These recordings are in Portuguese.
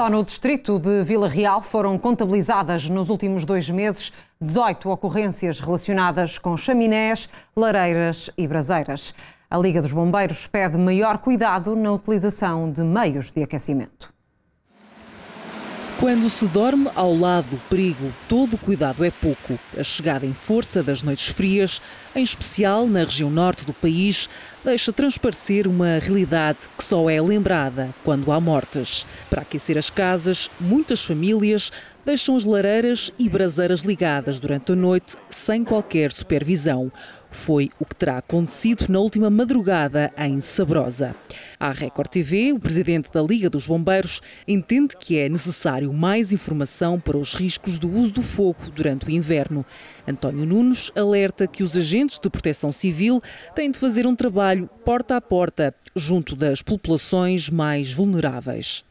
Só no distrito de Vila Real foram contabilizadas nos últimos dois meses 18 ocorrências relacionadas com chaminés, lareiras e braseiras. A Liga dos Bombeiros pede maior cuidado na utilização de meios de aquecimento. Quando se dorme ao lado do perigo, todo o cuidado é pouco. A chegada em força das noites frias, em especial na região norte do país, deixa transparecer uma realidade que só é lembrada quando há mortes. Para aquecer as casas, muitas famílias deixam as lareiras e braseiras ligadas durante a noite sem qualquer supervisão. Foi o que terá acontecido na última madrugada em Sabrosa. A Record TV, o presidente da Liga dos Bombeiros entende que é necessário mais informação para os riscos do uso do fogo durante o inverno. António Nunes alerta que os agentes de proteção civil têm de fazer um trabalho porta a porta junto das populações mais vulneráveis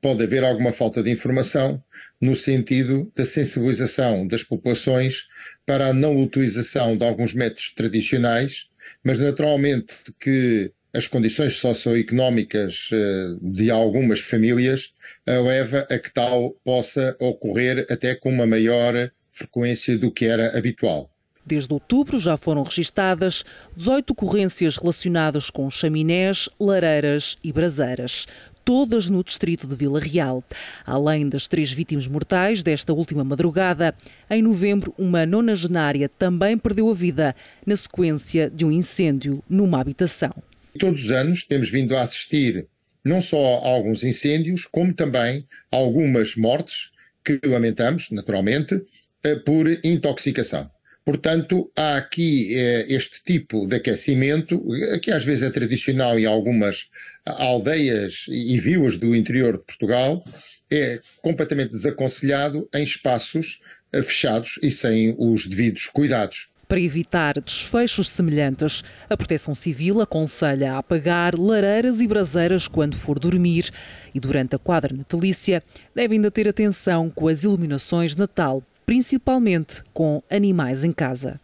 pode haver alguma falta de informação no sentido da sensibilização das populações para a não utilização de alguns métodos tradicionais, mas naturalmente que as condições socioeconómicas eh, de algumas famílias leva a que tal possa ocorrer até com uma maior frequência do que era habitual. Desde outubro já foram registadas 18 ocorrências relacionadas com chaminés, lareiras e braseiras todas no distrito de Vila Real. Além das três vítimas mortais desta última madrugada, em novembro, uma nonagenária também perdeu a vida na sequência de um incêndio numa habitação. Todos os anos temos vindo a assistir não só a alguns incêndios, como também a algumas mortes que lamentamos, naturalmente, eh, por intoxicação. Portanto, há aqui eh, este tipo de aquecimento, que às vezes é tradicional em algumas aldeias e vilas do interior de Portugal, é completamente desaconselhado em espaços eh, fechados e sem os devidos cuidados. Para evitar desfechos semelhantes, a Proteção Civil aconselha a apagar lareiras e braseiras quando for dormir e durante a quadra natalícia devem ainda ter atenção com as iluminações de Natal principalmente com animais em casa.